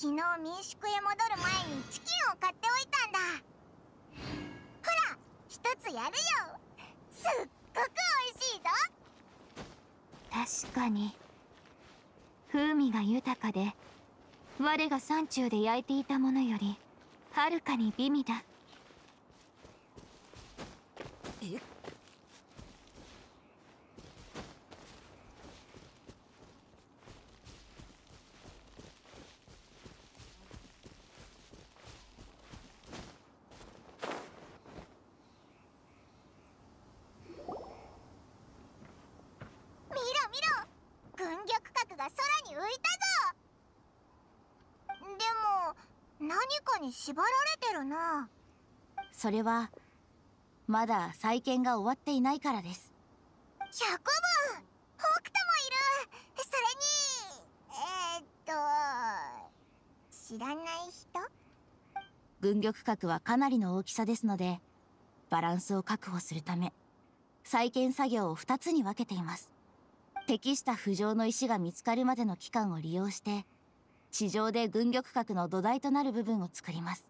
昨日民宿へ戻る前にチキンを買っておいたんだほら一つやるよすっごく美味しいぞ確かに風味が豊かで我が山中で焼いていたものよりはるかに美味だそれはまだ再建が終わっていないからです100本北斗もいるそれにえー、っと知らない人軍玉角はかなりの大きさですのでバランスを確保するため再建作業を2つに分けています適した浮上の石が見つかるまでの期間を利用して地上で軍玉角の土台となる部分を作ります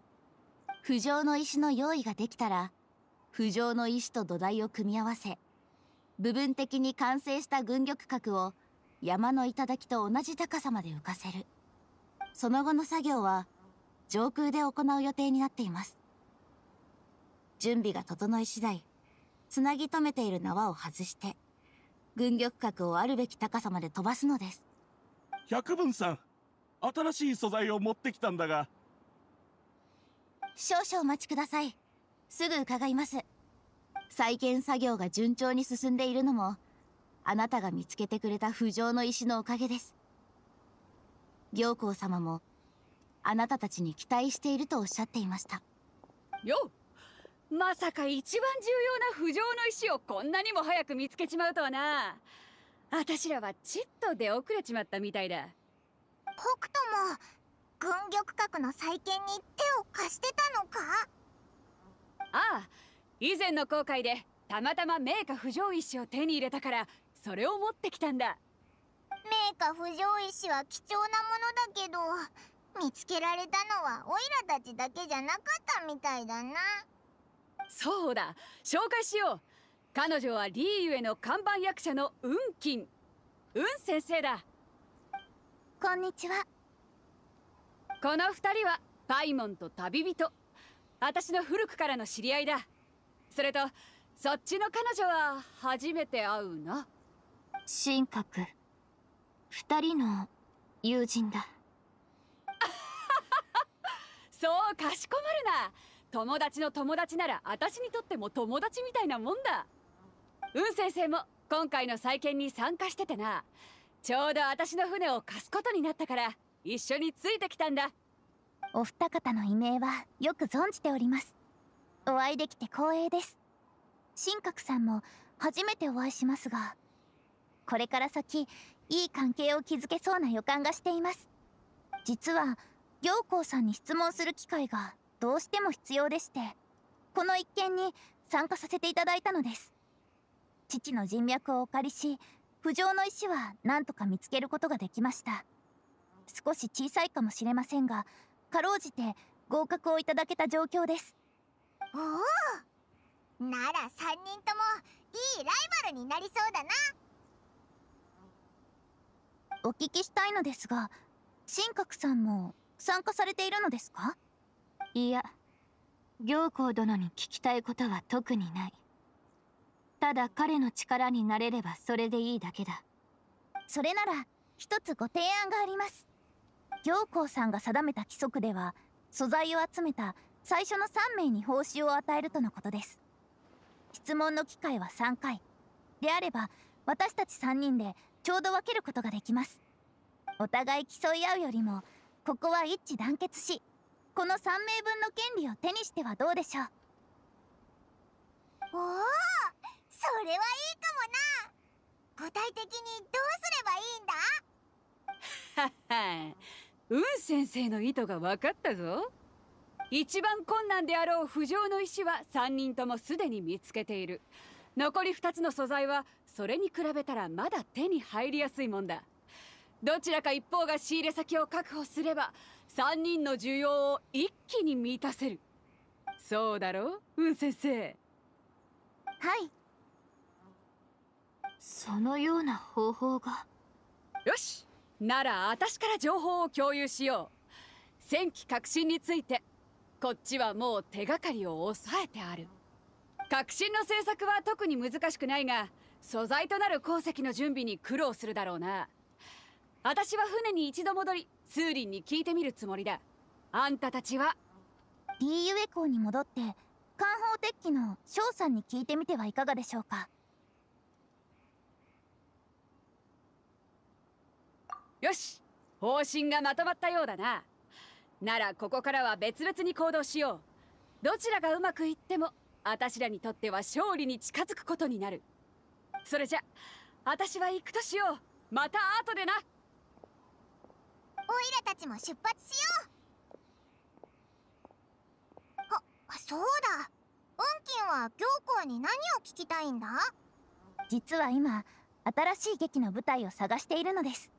浮上の石の用意ができたら浮上の石と土台を組み合わせ部分的に完成した軍玉閣を山の頂と同じ高さまで浮かせるその後の作業は上空で行う予定になっています準備が整い次第つなぎ止めている縄を外して軍玉閣をあるべき高さまで飛ばすのです百文さん新しい素材を持ってきたんだが少々お待ちくださいすぐ伺います再建作業が順調に進んでいるのもあなたが見つけてくれた浮上の石のおかげです行幸様もあなたたちに期待しているとおっしゃっていましたよまさか一番重要な浮上の石をこんなにも早く見つけちまうとはな私らはちっと出遅れちまったみたいだ北斗も軍玉閣の再建に手を貸してたのかああ以前の航海でたまたま名家不条石を手に入れたからそれを持ってきたんだ名家不条石は貴重なものだけど見つけられたのはオイラたちだけじゃなかったみたいだなそうだ紹介しよう彼女はリーユへの看板役者の雲金雲先生だこんにちはこの二人はパイモンと旅人私の古くからの知り合いだそれとそっちの彼女は初めて会うな神格二人の友人だ そうかしこまるな友達の友達なら私にとっても友達みたいなもんだ運先生も今回の再建に参加しててなちょうど私の船を貸すことになったから一緒についてきたんだお二方の異名はよく存じておりますお会いできて光栄です神格さんも初めてお会いしますがこれから先いい関係を築けそうな予感がしています実は行幸さんに質問する機会がどうしても必要でしてこの一件に参加させていただいたのです父の人脈をお借りし浮上の石は何とか見つけることができました少し小さいかもしれませんがかろうじて合格をいただけた状況ですおおなら3人ともいいライバルになりそうだなお聞きしたいのですが新閣さんも参加されているのですかいや行幸殿に聞きたいことは特にないただ彼の力になれればそれでいいだけだそれなら一つご提案があります行幸さんが定めた規則では素材を集めた最初の3名に報酬を与えるとのことです質問の機会は3回であれば私たち3人でちょうど分けることができますお互い競い合うよりもここは一致団結しこの3名分の権利を手にしてはどうでしょうおおそれはいいかもな具体的にどうすればいいんだはは 運先生の意図が分かったぞ一番困難であろう浮上の石は3人ともすでに見つけている残り2つの素材はそれに比べたらまだ手に入りやすいもんだどちらか一方が仕入れ先を確保すれば3人の需要を一気に満たせるそうだろう運先生はいそのような方法がよしなら私から情報を共有しよう戦機革新についてこっちはもう手がかりを抑えてある革新の制作は特に難しくないが素材となる鉱石の準備に苦労するだろうな私は船に一度戻りツーリンに聞いてみるつもりだあんたたちは D ゆえ港に戻って艦砲鉄器の翔さんに聞いてみてはいかがでしょうかよし方針がまとまったようだなならここからは別々に行動しようどちらがうまくいっても私らにとっては勝利に近づくことになるそれじゃ私は行くとしようまた後でなオイラたちも出発しようあそうだ運金は行幸に何を聞きたいんだ実は今新しい劇の舞台を探しているのです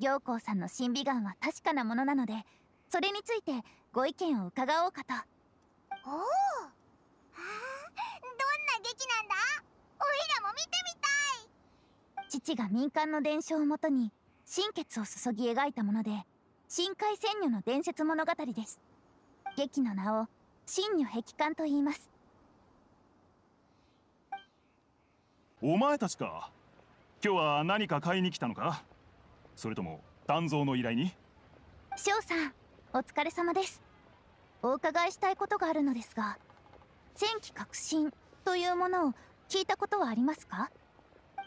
行幸さんの審美眼は確かなものなのでそれについてご意見を伺おうかとおおどんな劇なんだおいらも見てみたい父が民間の伝承をもとに心血を注ぎ描いたもので深海仙女の伝説物語です劇の名を真女壁館と言いますお前たちか今日は何か買いに来たのかそれとも丹蔵の依頼に翔さんお疲れ様ですお伺いしたいことがあるのですが前期革新というものを聞いたことはありますかああ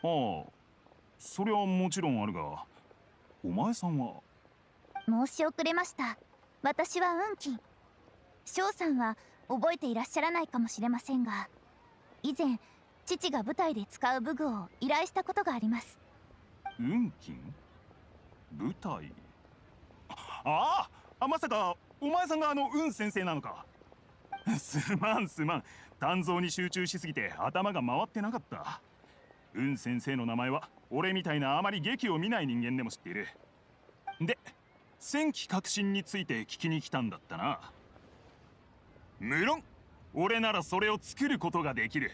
それはもちろんあるがお前さんは申し遅れました私は運気翔さんは覚えていらっしゃらないかもしれませんが以前父が舞台で使う武具を依頼したことがあります運金舞台ああまさかお前さんがあの運先生なのかすまんすまん鍛造に集中しすぎて頭が回ってなかった運先生の名前は俺みたいなあまり劇を見ない人間でも知っているで戦機革新について聞きに来たんだったな無論俺ならそれを作ることができる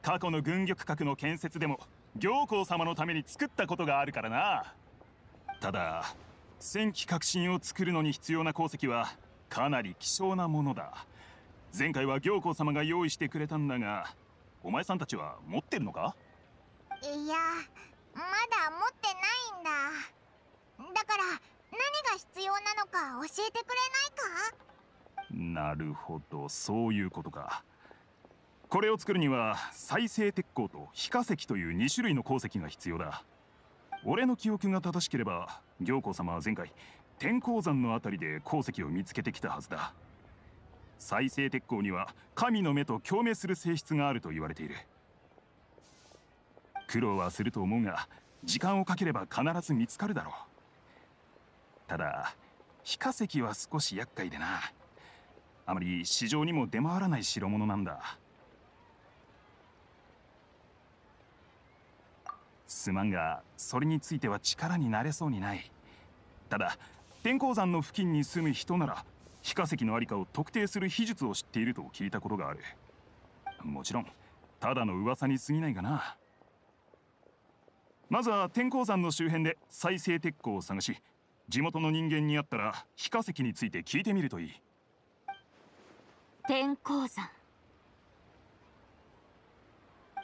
過去の軍玉閣の建設でも行幸様のために作ったことがあるからなただ戦機革新を作るのに必要な鉱石はかなり希少なものだ前回は行幸様が用意してくれたんだがお前さんたちは持ってるのかいやまだ持ってないんだだから何が必要なのか教えてくれないかなるほどそういうことかこれを作るには再生鉄鋼と非化石という2種類の鉱石が必要だ俺の記憶が正しければ行子様は前回天鉱山の辺りで鉱石を見つけてきたはずだ再生鉄鋼には神の目と共鳴する性質があると言われている苦労はすると思うが時間をかければ必ず見つかるだろうただ非化石は少し厄介でなあまり市場にも出回らない代物なんだすまんがそれについては力になれそうにないただ天鉱山の付近に住む人なら非化石の在りかを特定する秘術を知っていると聞いたことがあるもちろんただの噂に過ぎないがなまずは天鉱山の周辺で再生鉄鋼を探し地元の人間に会ったら非化石について聞いてみるといい天鉱山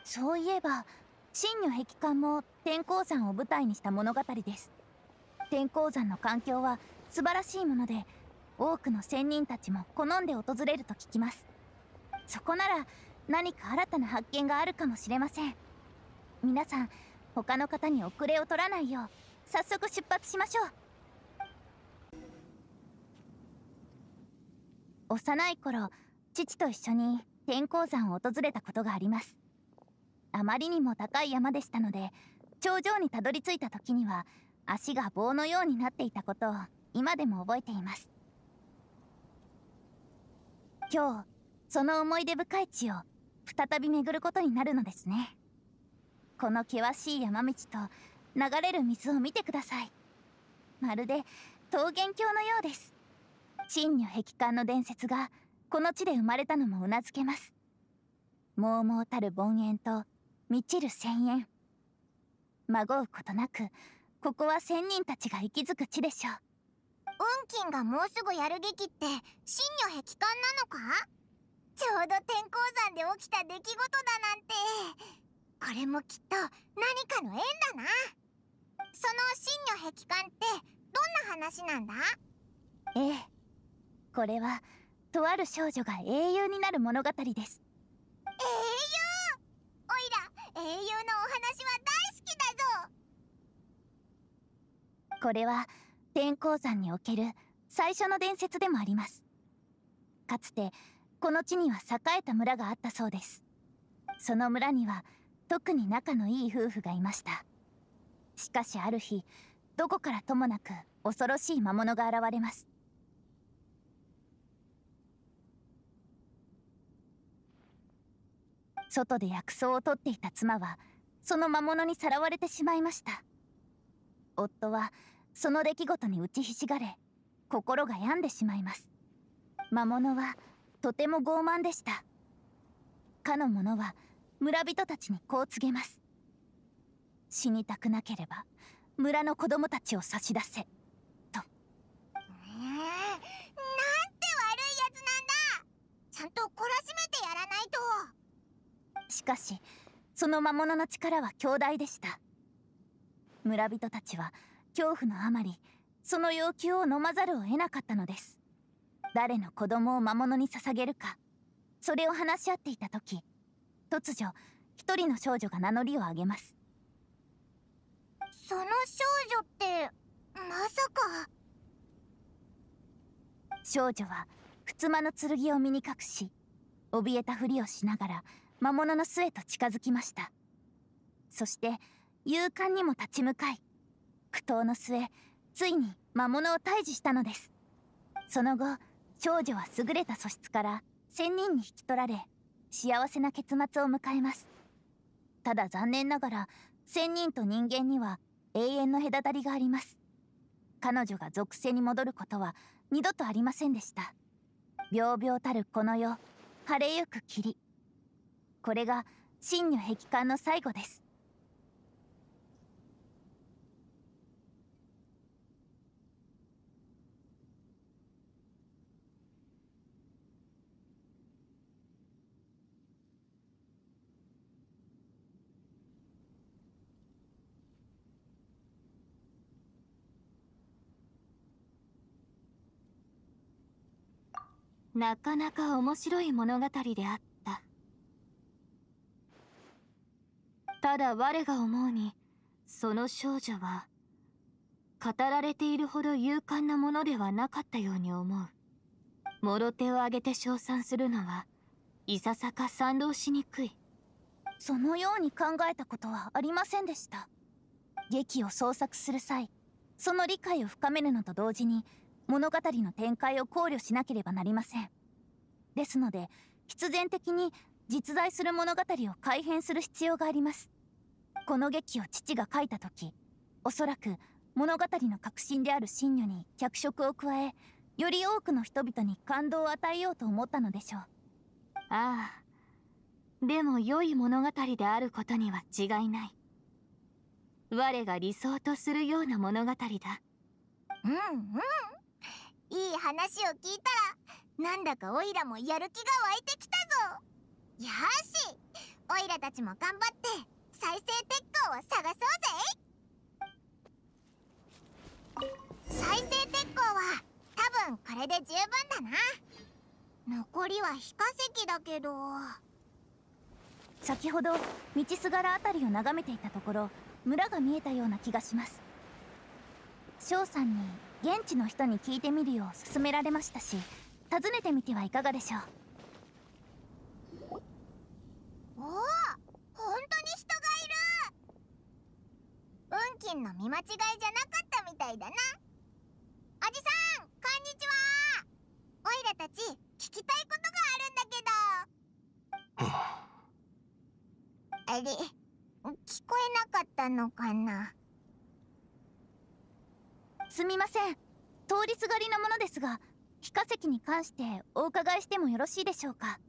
そういえば真の壁観も天候山を舞台にした物語です天候山の環境は素晴らしいもので多くの仙人たちも好んで訪れると聞きますそこなら何か新たな発見があるかもしれません皆さん他の方に遅れを取らないよう早速出発しましょう幼い頃父と一緒に天候山を訪れたことがありますあまりにも高い山でしたので頂上にたどり着いた時には足が棒のようになっていたことを今でも覚えています今日その思い出深い地を再び巡ることになるのですねこの険しい山道と流れる水を見てくださいまるで桃源郷のようです陳女壁館の伝説がこの地で生まれたのもうなずけます。もうもうたる盆園と満ちる千円まごうことなくここは仙人たちが息づく地でしょう運金がもうすぐやる劇って新女壁館なのかちょうど天候山で起きた出来事だなんてこれもきっと何かの縁だなその真女壁館ってどんな話なんだええこれはとある少女が英雄になる物語です英雄おいら英雄のお話は大好きだぞこれは天功山における最初の伝説でもありますかつてこの地には栄えた村があったそうですその村には特に仲のいい夫婦がいましたしかしある日どこからともなく恐ろしい魔物が現れます外で薬草を取っていた妻はその魔物にさらわれてしまいました夫はその出来事に打ちひしがれ心が病んでしまいます魔物はとても傲慢でしたかの者は村人たちにこう告げます死にたくなければ村の子供たちを差し出せとえー、なんて悪いやつなんだちゃんと懲らしめしかしその魔物の力は強大でした村人たちは恐怖のあまりその要求を飲まざるを得なかったのです誰の子供を魔物に捧げるかそれを話し合っていた時突如一人の少女が名乗りを上げますその少女ってまさか少女は襖の剣を身に隠し怯えたふりをしながら魔物の巣へと近づきましたそして勇敢にも立ち向かい苦闘の末ついに魔物を退治したのですその後少女は優れた素質から仙人に引き取られ幸せな結末を迎えますただ残念ながら仙人と人間には永遠の隔たりがあります彼女が属性に戻ることは二度とありませんでした病々たるこの世晴れゆく霧これが真如壁館の最後ですなかなか面白い物語であった》ただ我が思うにその少女は語られているほど勇敢なものではなかったように思う諸手を挙げて称賛するのはいささか賛同しにくいそのように考えたことはありませんでした劇を創作する際その理解を深めるのと同時に物語の展開を考慮しなければなりませんですので必然的に実在する物語を改変する必要がありますこの劇を父が書いた時おそらく物語の核心である真如に脚色を加えより多くの人々に感動を与えようと思ったのでしょうああでも良い物語であることには違いない我が理想とするような物語だうんうんいい話を聞いたらなんだかオイラもやる気が湧いてきたぞよしオイラたちも頑張って再生鉄鋼を探そうぜ再生鉄鋼は多分これで十分だな残りは非化石だけど先ほど道すがら辺りを眺めていたところ村が見えたような気がします翔さんに現地の人に聞いてみるよう勧められましたし訪ねてみてはいかがでしょうおお運賃の見間違いじゃなかったみたいだなおじさんこんにちはオイラたち聞きたいことがあるんだけどあれ聞こえなかったのかなすみません通りすがりのものですが非化石に関してお伺いしてもよろしいでしょうか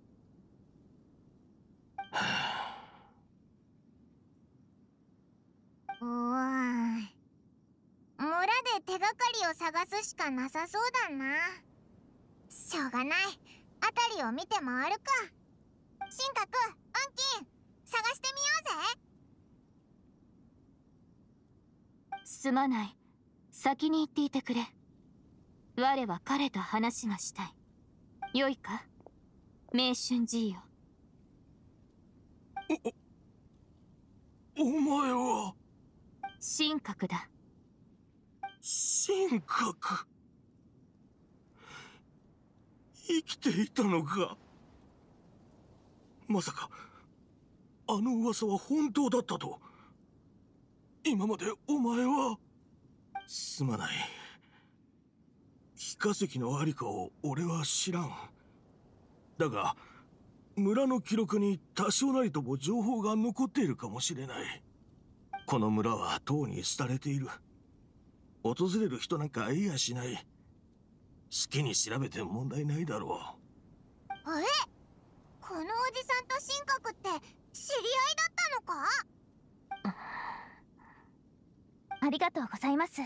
おーい村で手がかりを探すしかなさそうだなしょうがない辺りを見て回るか進化くん運金探してみようぜすまない先に行っていてくれ我は彼と話がしたいよいか名春じいよおお前は神格だ神格生きていたのかまさかあの噂は本当だったと今までお前はすまない非化石のありかを俺は知らんだが村の記録に多少なりとも情報が残っているかもしれないこの村はとうに廃れている訪れる人なんかいやしない好きに調べて問題ないだろうえこのおじさんと神格って知り合いだったのかありがとうございます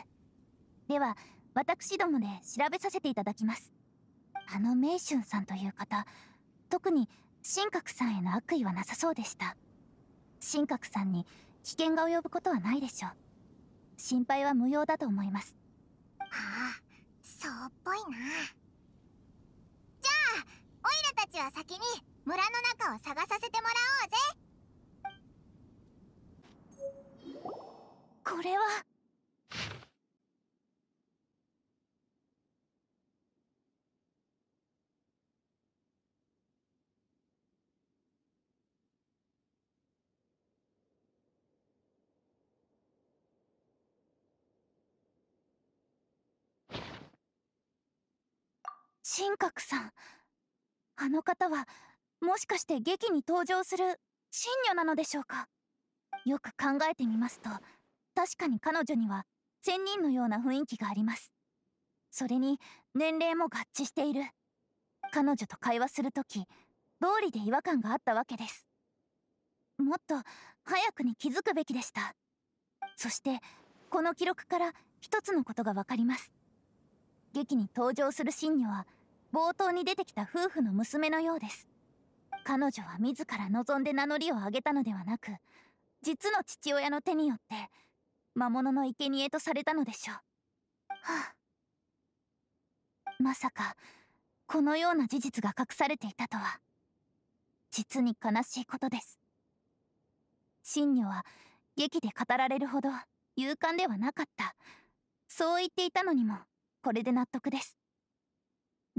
では私どもで調べさせていただきますあの名春さんという方特に神格さんへの悪意はなさそうでした神格さんに危険が及ぶことはないでしょう心配は無用だと思いますああそうっぽいなじゃあオイラたちは先に村の中を探させてもらおうぜこれは神格さんあの方はもしかして劇に登場する神女なのでしょうかよく考えてみますと確かに彼女には仙人のような雰囲気がありますそれに年齢も合致している彼女と会話する時道理で違和感があったわけですもっと早くに気づくべきでしたそしてこの記録から一つのことが分かります劇に登場する神女は「冒頭に出てきた夫婦の娘のようです彼女は自ら望んで名乗りを上げたのではなく実の父親の手によって魔物の生贄とされたのでしょうはあまさかこのような事実が隠されていたとは実に悲しいことです真女は劇で語られるほど勇敢ではなかったそう言っていたのにもこれで納得です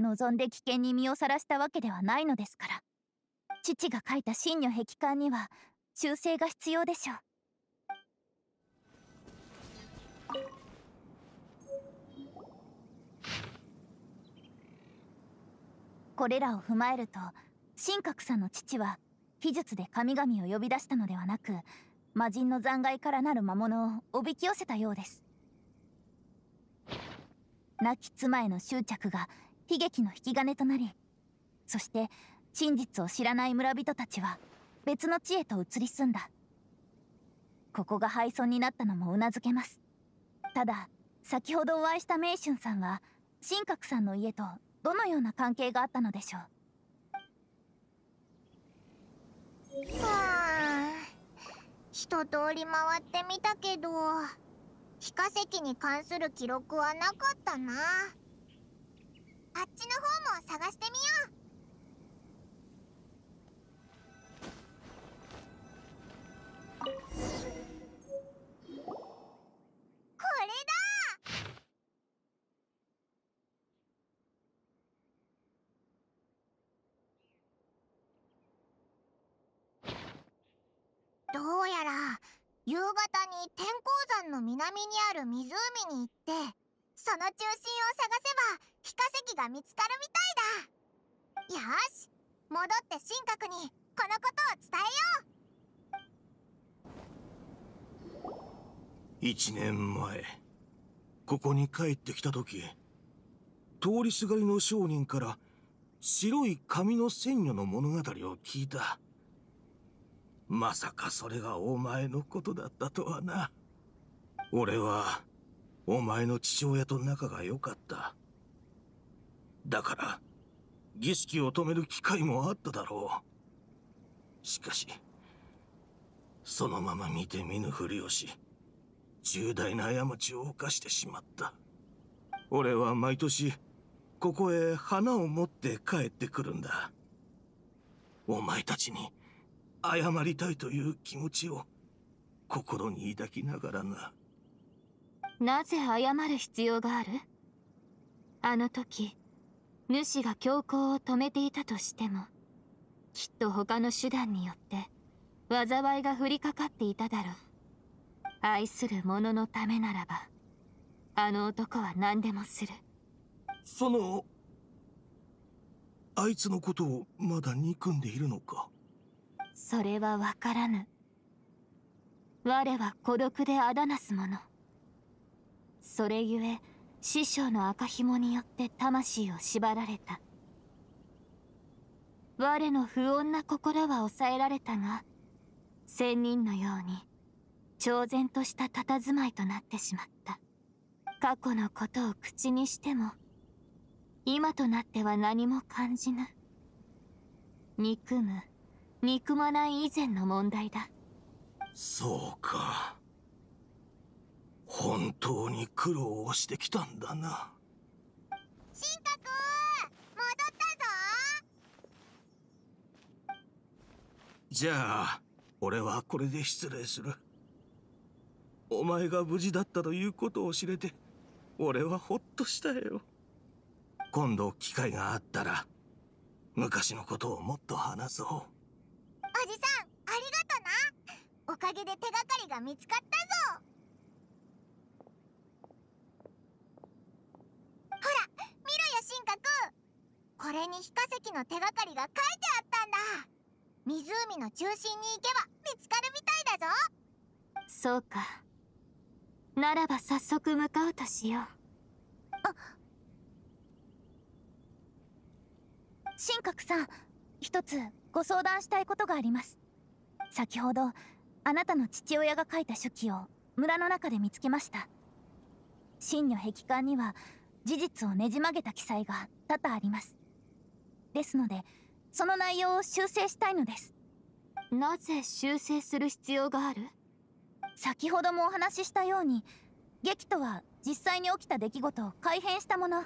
望んで危険に身をさらしたわけではないのですから父が書いた真の壁観には修正が必要でしょうこれらを踏まえると神格さんの父は秘術で神々を呼び出したのではなく魔人の残骸からなる魔物をおびき寄せたようです亡き妻への執着が悲劇の引き金となりそして真実を知らない村人たちは別の地へと移り住んだここが廃村になったのもうなずけますただ先ほどお会いした名春さんは神格さんの家とどのような関係があったのでしょうはあ一通り回ってみたけど非化石に関する記録はなかったな。あっちの方も探してみようどうやら夕方に天鉱山の南にある湖に行ってその中心を探せば非化石が見つかるみたいだよし戻って神格にこのことを伝えよう1年前ここに帰ってきた時通りすがりの商人から白い髪の鮮魚の物語を聞いたまさかそれがお前のことだったとはな俺はお前の父親と仲が良かった。だから、儀式を止める機会もあっただろう。しかし、そのまま見て見ぬふりをし、重大な過ちを犯してしまった。俺は毎年、ここへ花を持って帰ってくるんだ。お前たちに謝りたいという気持ちを心に抱きながらな。なぜ謝る必要があるあの時主が強行を止めていたとしてもきっと他の手段によって災いが降りかかっていただろう愛する者のためならばあの男は何でもするそのあいつのことをまだ憎んでいるのかそれは分からぬ我は孤独であだなすものそれゆえ師匠の赤紐によって魂を縛られた我の不穏な心は抑えられたが仙人のように超然とした佇まいとなってしまった過去のことを口にしても今となっては何も感じぬ憎む憎まない以前の問題だそうか本当に苦労をしてきたんだな進化くん戻ったぞじゃあ俺はこれで失礼するお前が無事だったということを知れて俺はホッとしたよ今度機会があったら昔のことをもっと話そうおじさんありがとなおかげで手がかりが見つかったぞら見ろよ進化くんこれに非化石の手がかりが書いてあったんだ湖の中心に行けば見つかるみたいだぞそうかならば早速向かうとしようあ神格さん一つご相談したいことがあります先ほどあなたの父親が書いた手記を村の中で見つけました真女壁館には事実をねじ曲げた記載が多々ありますですのでその内容を修正したいのですなぜ修正する必要がある先ほどもお話ししたように劇とは実際に起きた出来事を改変したもの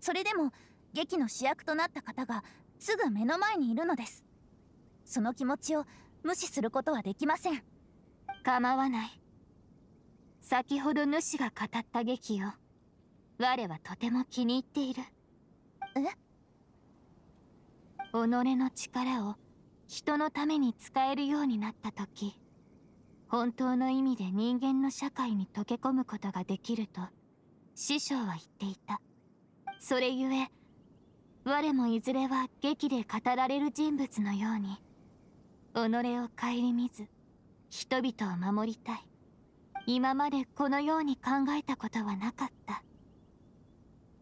それでも劇の主役となった方がすぐ目の前にいるのですその気持ちを無視することはできません構わない先ほど主が語った劇を我はとても気に入っているえ己の力を人のために使えるようになった時本当の意味で人間の社会に溶け込むことができると師匠は言っていたそれゆえ我もいずれは劇で語られる人物のように己を顧みず人々を守りたい今までこのように考えたことはなかった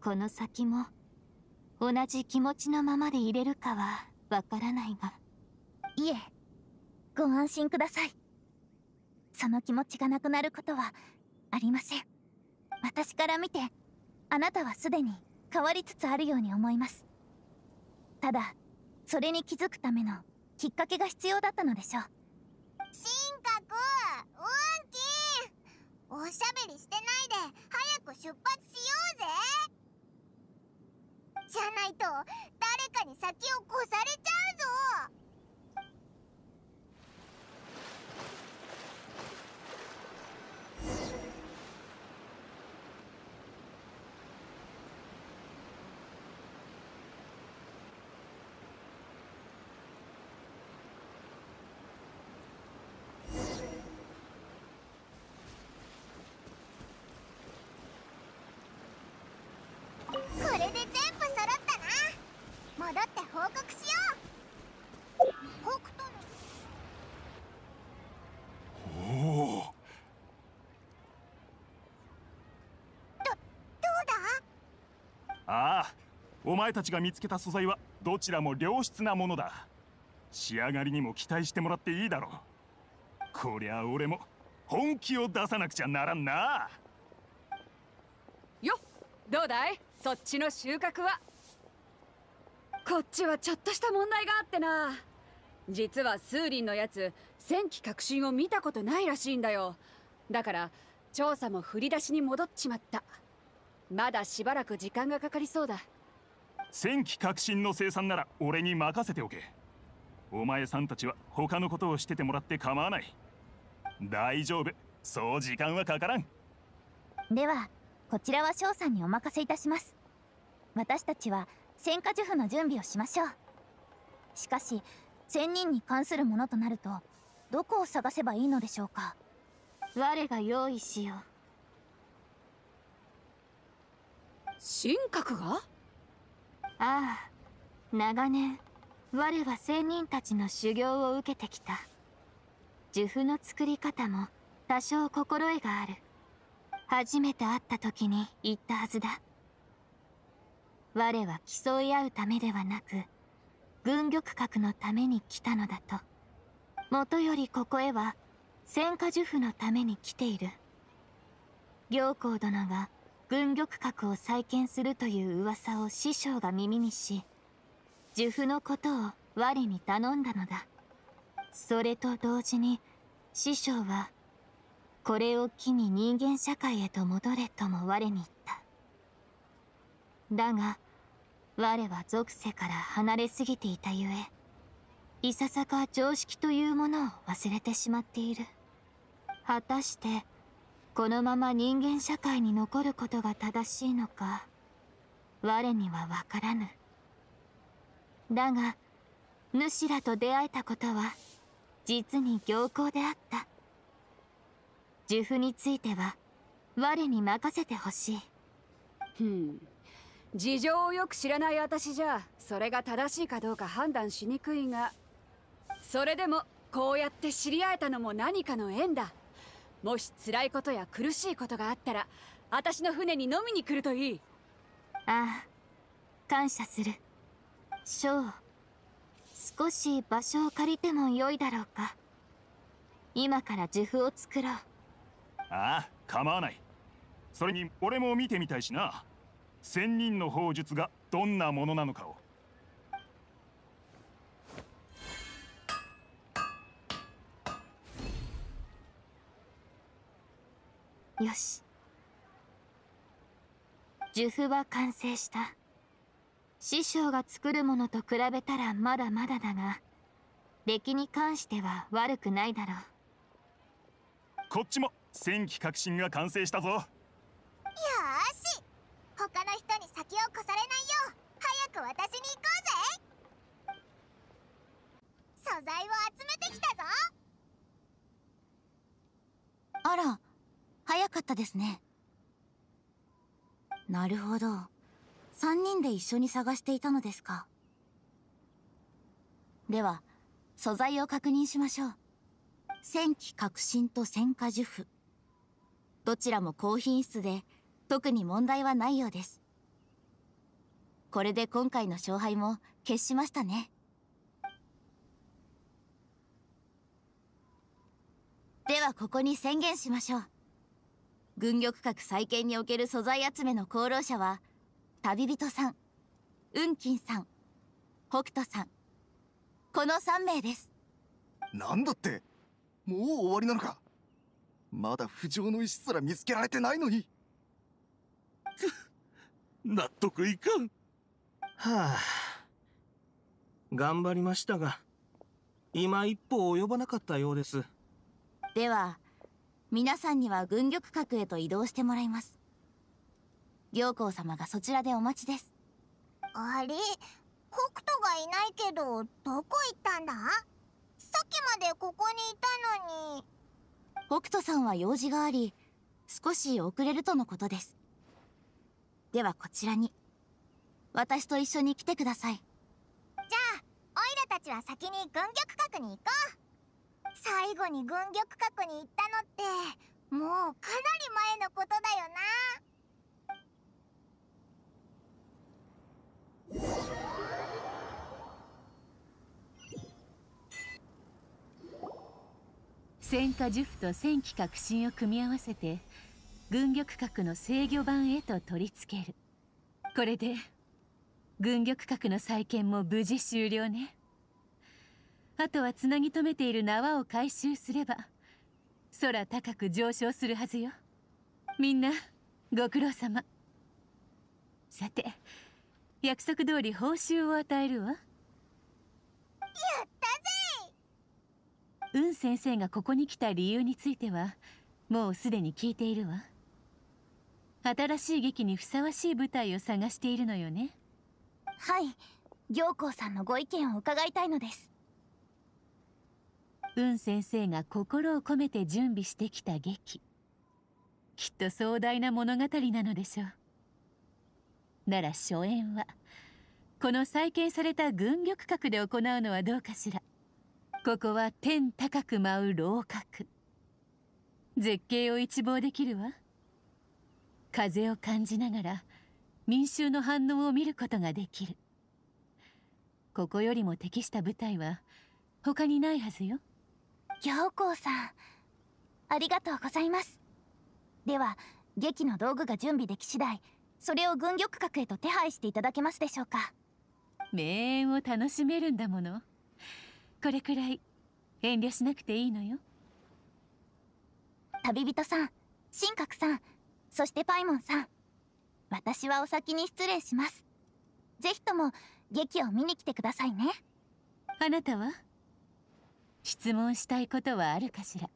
この先も同じ気持ちのままでいれるかはわからないがいえご安心くださいその気持ちがなくなることはありません私から見てあなたはすでに変わりつつあるように思いますただそれに気づくためのきっかけが必要だったのでしょう進化くん運気おしゃべりしてないでれで全部揃ったな戻って報告しよう北斗のおおどどうだああお前たちが見つけた素材はどちらも良質なものだ仕上がりにも期待してもらっていいだろうこりゃ俺も本気を出さなくちゃならんなよっどうだいそっちの収穫はこっちはちょっとした問題があってな実はスーリンのやつ戦機革新を見たことないらしいんだよだから調査も振り出しに戻っちまったまだしばらく時間がかかりそうだ戦機革新の生産なら俺に任せておけお前さんたちは他のことをしててもらって構わない大丈夫そう時間はかからんではこちらは翔さんにお任せいたします私たちは戦果呪符の準備をしましょうしかし仙人に関するものとなるとどこを探せばいいのでしょうか我が用意しよう神格がああ長年我は仙人たちの修行を受けてきた呪符の作り方も多少心得がある初めて会った時に言ったはずだ我は競い合うためではなく軍玉閣のために来たのだともとよりここへは戦火樹符のために来ている行幸殿が軍玉閣を再建するという噂を師匠が耳にし樹婦のことを我に頼んだのだそれと同時に師匠はこれを機に人間社会へと戻れとも我に言った。だが、我は俗世から離れすぎていたゆえ、いささか常識というものを忘れてしまっている。果たして、このまま人間社会に残ることが正しいのか、我にはわからぬ。だが、主らと出会えたことは、実に良好であった。呪符については我に任せてほしいふん事情をよく知らない私じゃそれが正しいかどうか判断しにくいがそれでもこうやって知り合えたのも何かの縁だもし辛いことや苦しいことがあったら私の船に飲みに来るといいああ感謝する翔少し場所を借りても良いだろうか今から呪符を作ろうああ構わないそれに俺も見てみたいしな仙人の砲術がどんなものなのかをよし呪符は完成した師匠が作るものと比べたらまだまだだが出来に関しては悪くないだろうこっちも戦機革新が完成したぞよし他の人に先を越されないよう早く私に行こうぜ素材を集めてきたぞあら早かったですねなるほど3人で一緒に探していたのですかでは素材を確認しましょう戦機革新と戦火樹布どちらも高品質で特に問題はないようですこれで今回の勝敗も決しましたねではここに宣言しましょう軍玉閣再建における素材集めの功労者は旅人さん雲金さん北斗さんこの3名です何だってもう終わりなのかまだ浮上の石すら見つけられてないのに 納得いかんはあ頑張りましたが今一歩及ばなかったようですでは皆さんには軍玉閣へと移動してもらいます行幸様がそちらでお待ちですあれ北斗がいないけどどこ行ったんださっきまでここにいたのに北斗さんは用事があり少し遅れるとのことですではこちらに私と一緒に来てくださいじゃあオイラたちは先に軍玉閣に行こう最後に軍玉閣に行ったのってもうかなり前のことだよな戦火呪布と戦機革新を組み合わせて軍玉閣の制御盤へと取り付けるこれで軍玉閣の再建も無事終了ねあとはつなぎ止めている縄を回収すれば空高く上昇するはずよみんなご苦労様さて約束通り報酬を与えるわやった運先生がここに来た理由についてはもうすでに聞いているわ新しい劇にふさわしい舞台を探しているのよねはい行幸さんのご意見を伺いたいのです運先生が心を込めて準備してきた劇きっと壮大な物語なのでしょうなら初演はこの再建された軍玉閣で行うのはどうかしらここは天高く舞う楼閣絶景を一望できるわ風を感じながら民衆の反応を見ることができるここよりも適した舞台は他にないはずよ陽光さんありがとうございますでは劇の道具が準備でき次第それを軍玉閣へと手配していただけますでしょうか名演を楽しめるんだものこれくらい遠慮しなくていいのよ旅人さん神格さんそしてパイモンさん私はお先に失礼しますぜひとも劇を見に来てくださいねあなたは質問したいことはあるかしら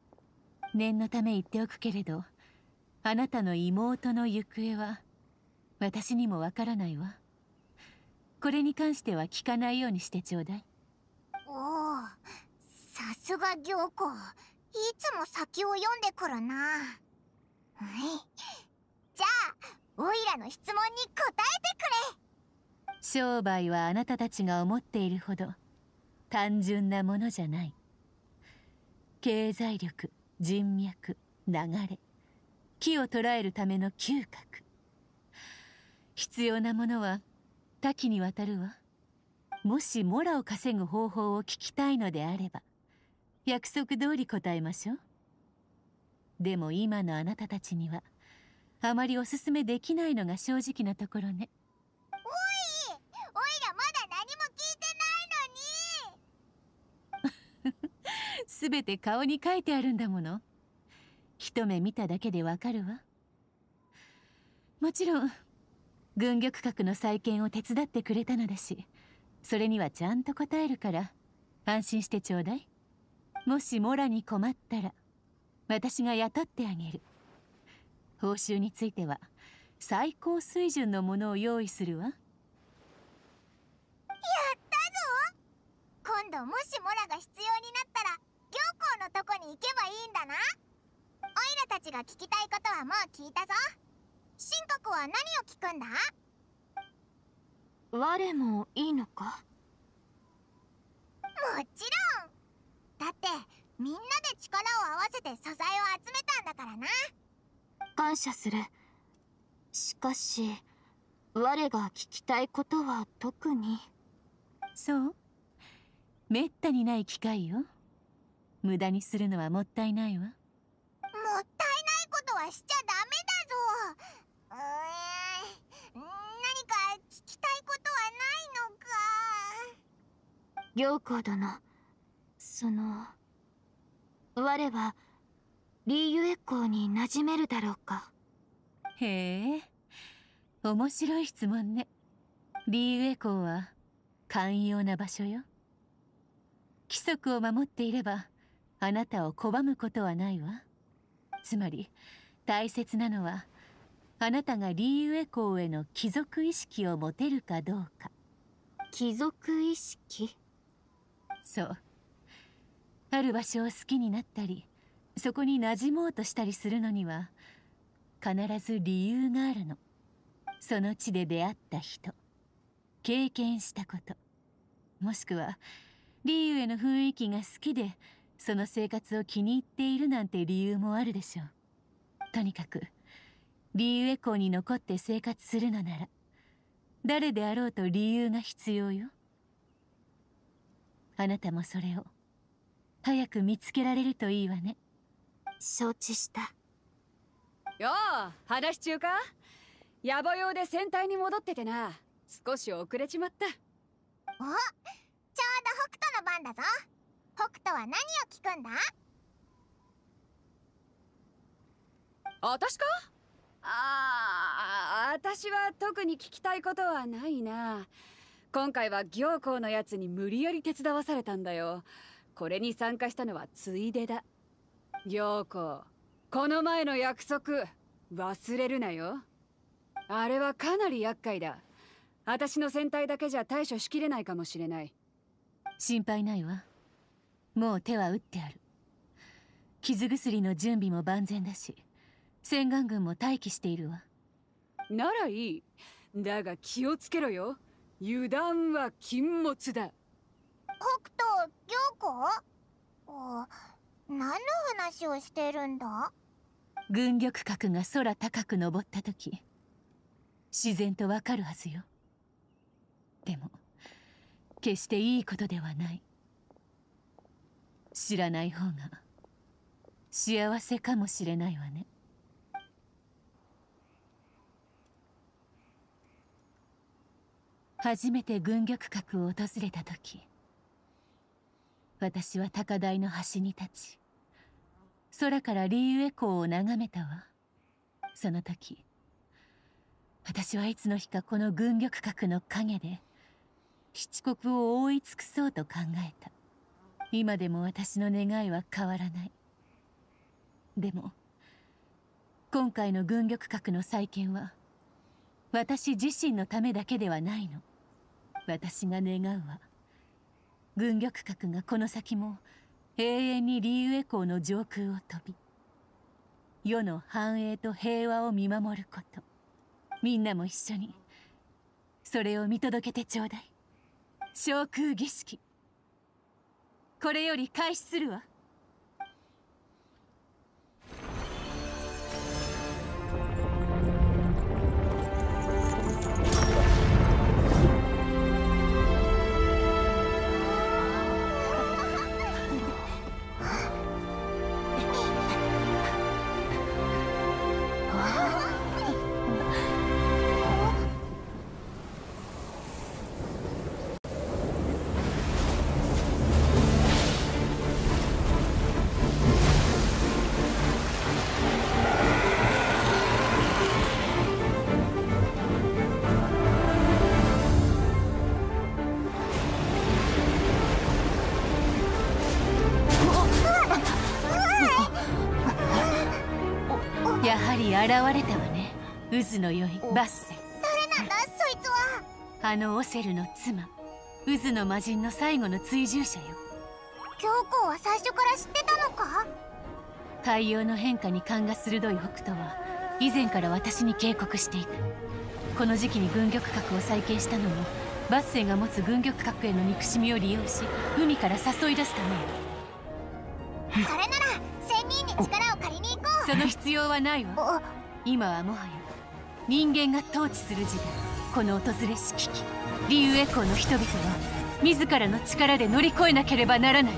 念のため言っておくけれどあなたの妹の行方は私にもわからないわこれに関しては聞かないようにしてちょうだいさすが行子いつも先を読んでくるなはいじゃあオイラの質問に答えてくれ商売はあなたたちが思っているほど単純なものじゃない経済力人脈流れ木を捉えるための嗅覚必要なものは多岐にわたるわもしモラを稼ぐ方法を聞きたいのであれば約束通り答えましょうでも今のあなたたちにはあまりおすすめできないのが正直なところねおいおいらまだ何も聞いてないのに全 て顔に書いてあるんだもの一目見ただけでわかるわもちろん軍玉閣の再建を手伝ってくれたのだしそれにはちゃんと答えるから安心してちょうだいもしモラに困ったら私が雇ってあげる報酬については最高水準のものを用意するわやったぞ今度もしモラが必要になったら行校のとこに行けばいいんだなオイラたちが聞きたいことはもう聞いたぞ新国は何を聞くんだ我もいいのか感謝するしかし我が聞きたいことは特にそうめったにない機会よ無駄にするのはもったいないわもったいないことはしちゃダメだぞうーん何か聞きたいことはないのか行子殿その我はリーユエーに馴染めるだろうかへえ面白い質問ねリーユエーは寛容な場所よ規則を守っていればあなたを拒むことはないわつまり大切なのはあなたがリーウエーへの貴族意識を持てるかどうか貴族意識そうある場所を好きになったりそこに馴染もうとしたりするのには必ず理由があるのその地で出会った人経験したこともしくはリーユへの雰囲気が好きでその生活を気に入っているなんて理由もあるでしょうとにかくリーウエコーに残って生活するのなら誰であろうと理由が必要よあなたもそれを早く見つけられるといいわね承知したよう話中か野暮用で戦隊に戻っててな少し遅れちまったおちょうど北斗の番だぞ北斗は何を聞くんだあたしかああ私は特に聞きたいことはないな今回は行幸のやつに無理やり手伝わされたんだよこれに参加したのはついでだ陽子この前の約束忘れるなよあれはかなり厄介だ私の戦隊だけじゃ対処しきれないかもしれない心配ないわもう手は打ってある傷薬の準備も万全だし洗顔軍も待機しているわならいいだが気をつけろよ油断は禁物だ北斗涼子あ何の話をしてるんだ軍力閣が空高く登った時自然とわかるはずよでも決していいことではない知らない方が幸せかもしれないわね初めて軍玉閣を訪れた時私は高台の端に立ち空からリーウエコーを眺めたわその時私はいつの日かこの軍玉閣の陰で七国を覆い尽くそうと考えた今でも私の願いは変わらないでも今回の軍玉閣の再建は私自身のためだけではないの私が願うは軍玉閣がこの先も永遠にリーウェ港の上空を飛び世の繁栄と平和を見守ることみんなも一緒にそれを見届けてちょうだい昇空儀式これより開始するわズの良いバッセ誰なんだそいつはあのオセルの妻渦の魔人の最後の追従者よ教皇は最初から知ってたのか海洋の変化に勘が鋭い北斗は以前から私に警告していたこの時期に軍玉閣を再建したのもバッセンが持つ軍玉閣への憎しみを利用し海から誘い出すためそれなら仙人に力を借りに行こうその必要はないわ今はもはや人間が統治する時代この訪れし危機リウエコーの人々は自らの力で乗り越えなければならない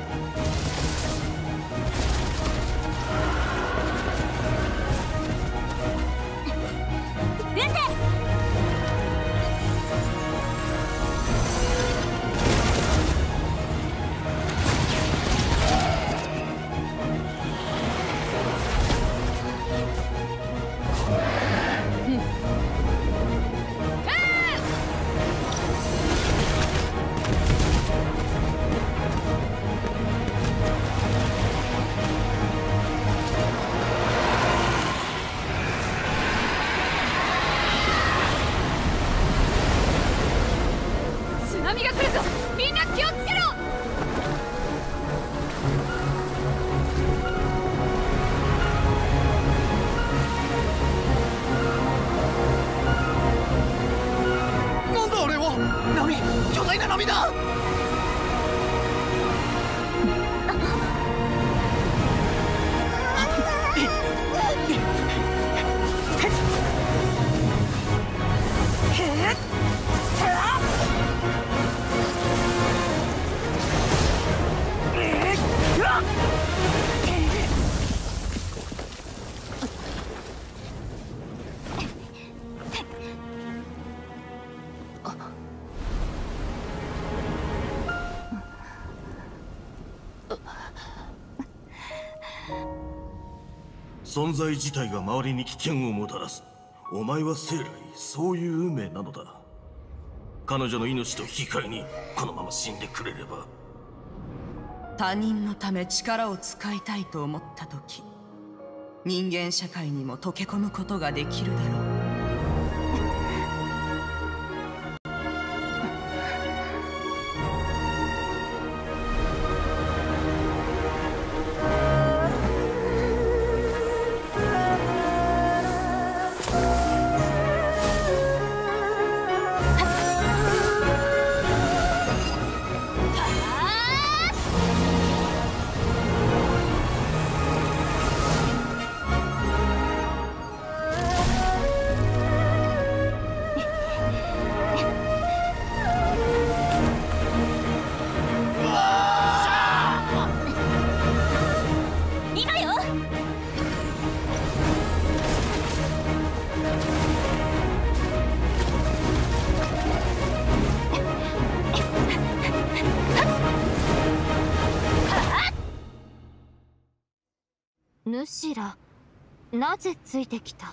存在自体が周りに危険をもたらすお前は生来そういう運命なのだ彼女の命と引き換えにこのまま死んでくれれば他人のため力を使いたいと思った時人間社会にも溶け込むことができるだろうなぜついてきた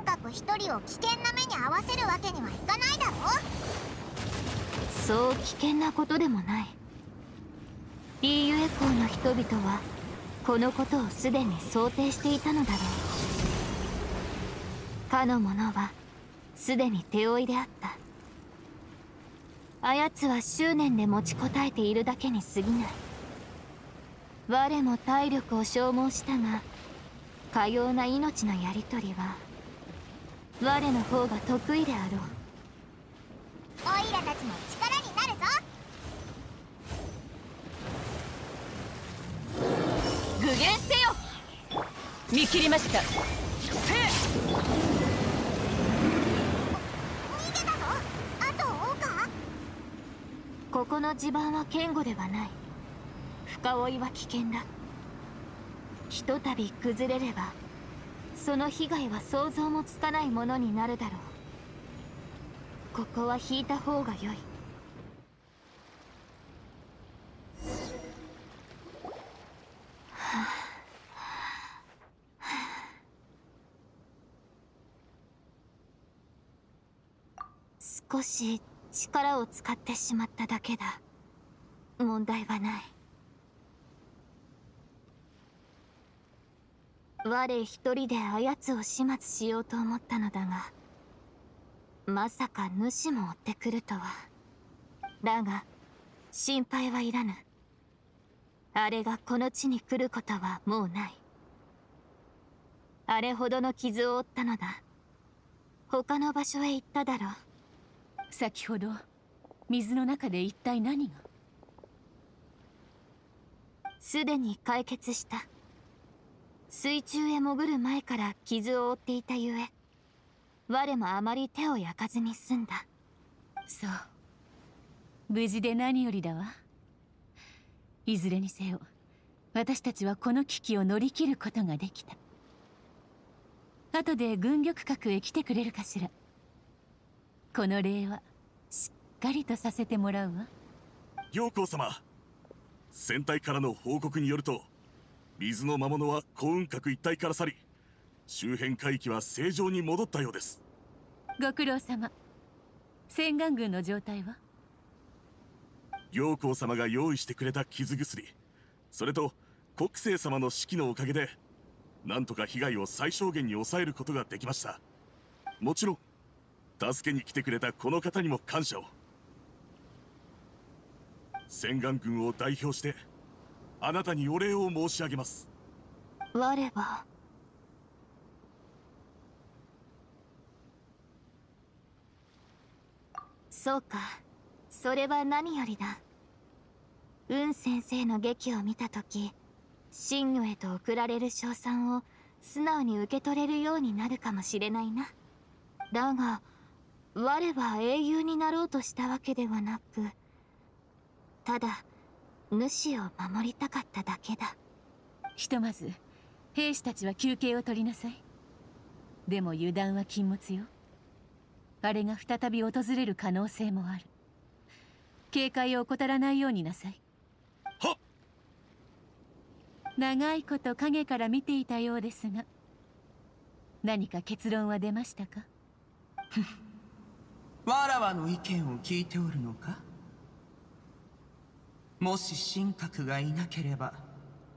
神格一人を危険な目に遭わせるわけにはいかないだろそう危険なことでもない EU エコーの人々はこのことをすでに想定していたのだろうかの者はすでに手負いであったあやつは執念で持ちこたえているだけに過ぎない我も体力を消耗したがかような命のやり取りは我の方が得意であろうオイラたちの力になるぞ具現せよ見切りましたたあとここの地盤は堅固ではない深追いは危険だひとたび崩れればその被害は想像もつかないものになるだろうここは引いた方が良い少し力を使ってしまっただけだ問題はない我一人であやつを始末しようと思ったのだがまさか主も追ってくるとはだが心配はいらぬあれがこの地に来ることはもうないあれほどの傷を負ったのだ他の場所へ行っただろう先ほど水の中で一体何がすでに解決した水中へ潜る前から傷を負っていたゆえ我もあまり手を焼かずに済んだそう無事で何よりだわいずれにせよ私たちはこの危機を乗り切ることができた後で軍玉閣へ来てくれるかしらこの礼はしっかりとさせてもらうわ陽光様船体からの報告によると水の魔物は幸運閣一帯から去り周辺海域は正常に戻ったようですご苦労様洗顔軍の状態は陽光様が用意してくれた傷薬それと国政様の指揮のおかげでなんとか被害を最小限に抑えることができましたもちろん助けに来てくれたこの方にも感謝を洗顔軍を代表してあなたにお礼を申し上げます我はそうかそれは何よりだ雲先生の劇を見た時神魚へと送られる賞賛を素直に受け取れるようになるかもしれないなだが我は英雄になろうとしたわけではなくただ主を守りたかっただけだひとまず兵士たちは休憩を取りなさいでも油断は禁物よあれが再び訪れる可能性もある警戒を怠らないようになさいは長いこと影から見ていたようですが何か結論は出ましたか わらわの意見を聞いておるのかもし神格がいなければ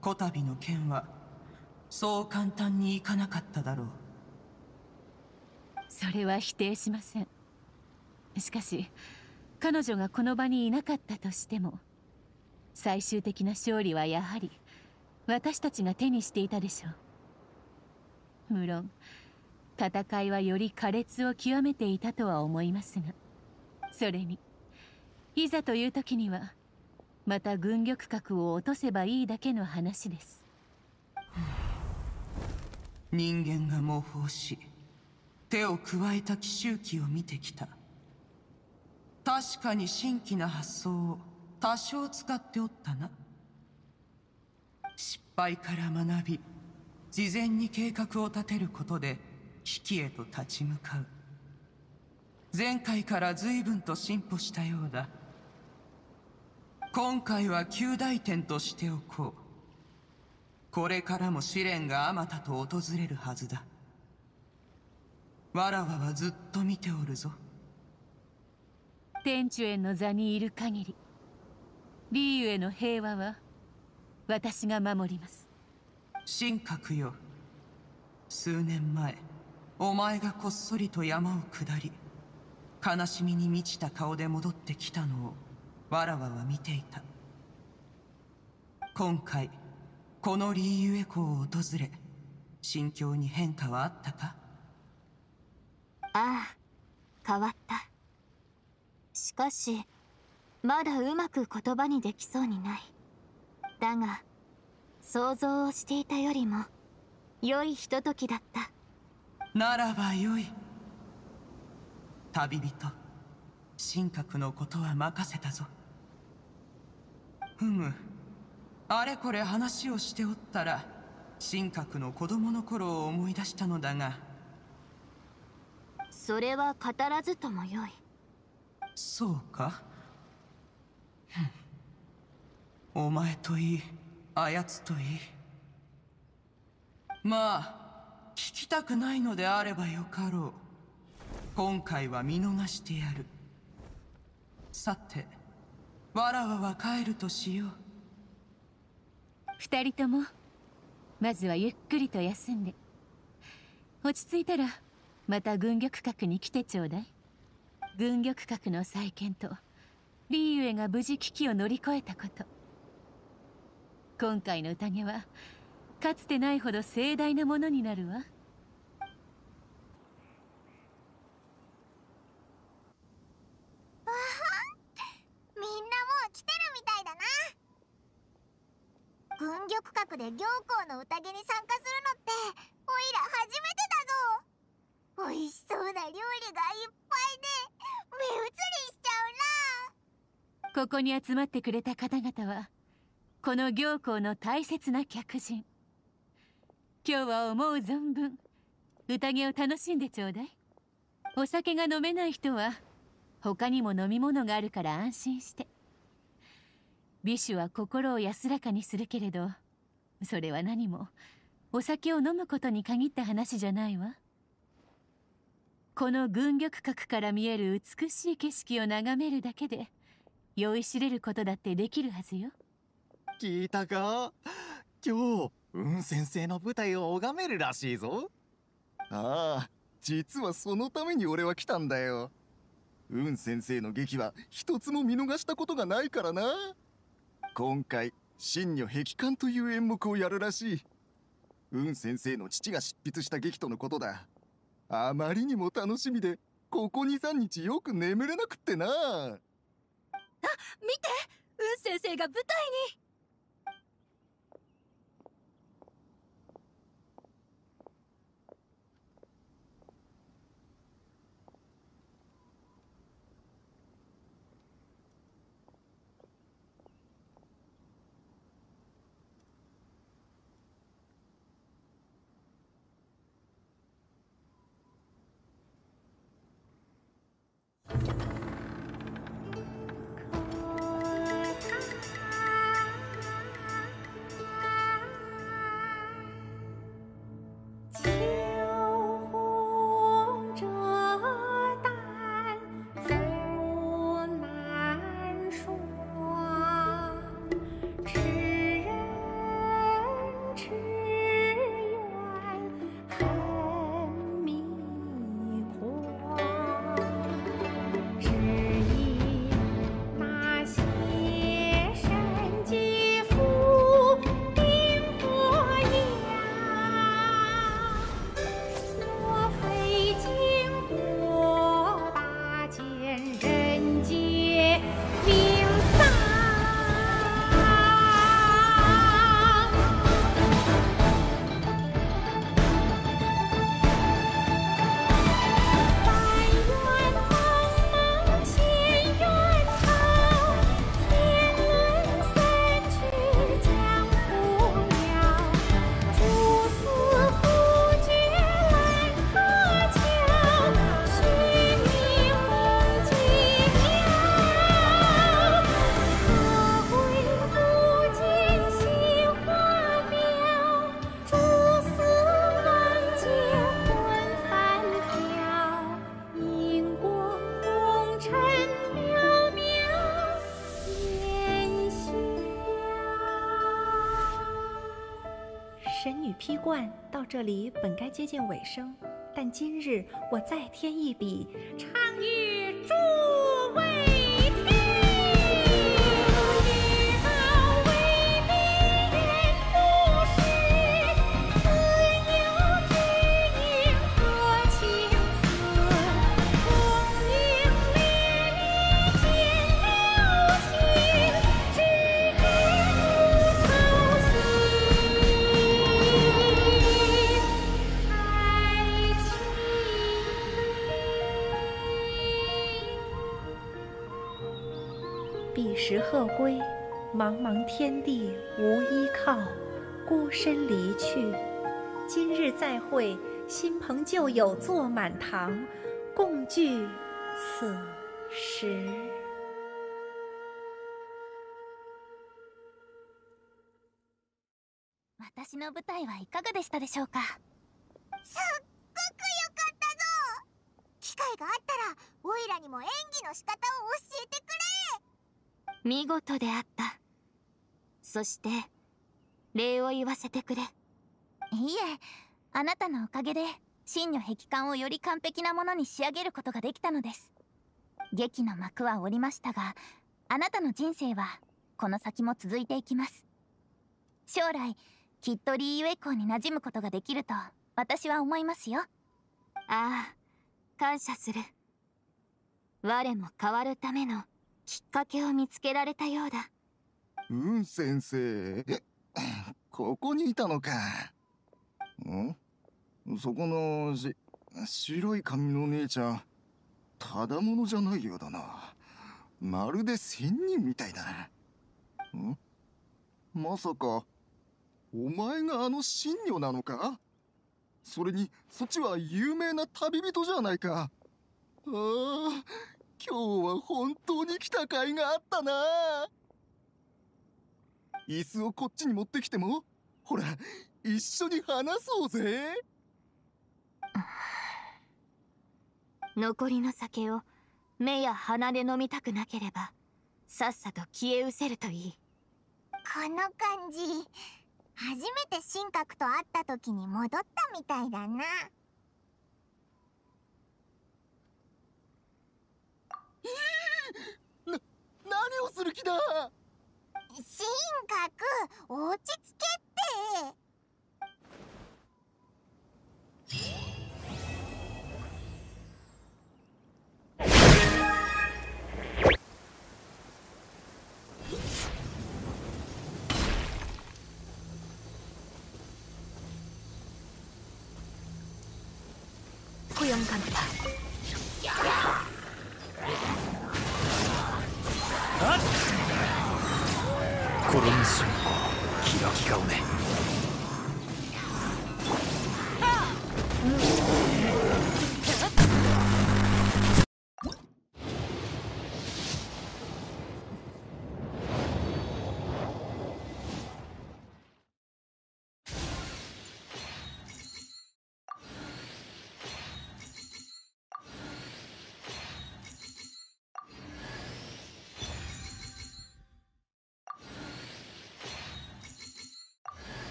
こたびの件はそう簡単にいかなかっただろうそれは否定しませんしかし彼女がこの場にいなかったとしても最終的な勝利はやはり私たちが手にしていたでしょう無論戦いはより苛烈を極めていたとは思いますがそれにいざという時にはまた軍力核を落とせばいいだけの話です人間が模倣し手を加えた奇襲機を見てきた確かに新規な発想を多少使っておったな失敗から学び事前に計画を立てることで危機へと立ち向かう前回から随分と進歩したようだ今回は旧大点としておこうこれからも試練があまたと訪れるはずだわらわはずっと見ておるぞ天主への座にいる限りリーユへの平和は私が守ります神格よ数年前お前がこっそりと山を下り悲しみに満ちた顔で戻ってきたのをわらわは見ていた今回このリーユエーを訪れ心境に変化はあったかああ変わったしかしまだうまく言葉にできそうにないだが想像をしていたよりも良いひとときだったならばよい旅人神格のことは任せたぞふむあれこれ話をしておったら神格の子供の頃を思い出したのだがそれは語らずともよいそうかお前といいあやつといいまあ聞きたくないのであればよかろう今回は見逃してやるさてわらわは帰るとしよう二人ともまずはゆっくりと休んで落ち着いたらまた軍玉閣に来てちょうだい軍玉閣の再建とリーウェが無事危機を乗り越えたこと今回の宴はかつてないほど盛大なものになるわ文玉閣で行幸の宴に参加するのっておいら初めてだぞ美味しそうな料理がいっぱいで目移りしちゃうなここに集まってくれた方々はこの行幸の大切な客人今日は思う存分宴を楽しんでちょうだいお酒が飲めない人は他にも飲み物があるから安心して美酒は心を安らかにするけれどそれは何もお酒を飲むことに限った話じゃないわこの軍玉閣から見える美しい景色を眺めるだけで酔いしれることだってできるはずよ聞いたか今日雲先生の舞台を拝めるらしいぞああ実はそのために俺は来たんだようん先生の劇は一つも見逃したことがないからな今回真女壁観という演目をやるらしい運先生の父が執筆した劇とのことだあまりにも楽しみでここ23日よく眠れなくってなあ見て運先生が舞台に这里本该接近尾声，但今日我再添一笔，唱与诸。茫茫天地无依靠，孤身离去。今日再会，新朋旧友坐满堂，共聚此时。私の舞台はいかがでしたでしょうかすっごくよかったぞ機会があったらオイラにも演技の仕方を教えてくれ見事であったそして礼を言わせてくれいいえあなたのおかげで真の壁観をより完璧なものに仕上げることができたのです劇の幕は下りましたがあなたの人生はこの先も続いていきます将来きっとリーウェイ校に馴染むことができると私は思いますよああ感謝する我も変わるためのきっかけを見つけられたようだうん先生ここにいたのかんそこのし白い髪の姉ちゃんただものじゃないようだなまるで仙人みたいだんまさかお前があの神女なのかそれにそっちは有名な旅人じゃないかああ今日は本当に来た甲斐があったな椅子をこっちに持ってきてもほら一緒に話そうぜ 残りの酒を目や鼻で飲みたくなければさっさと消え失せるといいこの感じ初めて神格と会った時に戻ったみたいだなな何をする気だしんかく落ち着けって